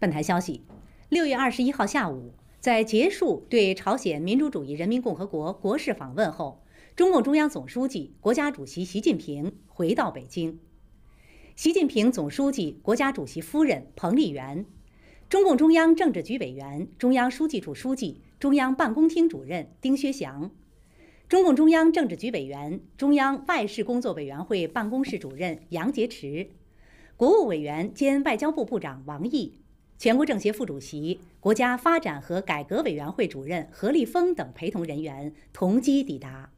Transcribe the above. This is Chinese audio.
本台消息：六月二十一号下午，在结束对朝鲜民主主义人民共和国国事访问后，中共中央总书记、国家主席习近平回到北京。习近平总书记、国家主席夫人彭丽媛，中共中央政治局委员、中央书记处书记、中央办公厅主任丁薛祥，中共中央政治局委员、中央外事工作委员会办公室主任杨洁篪，国务委员兼外交部长王毅。全国政协副主席、国家发展和改革委员会主任何立峰等陪同人员同机抵达。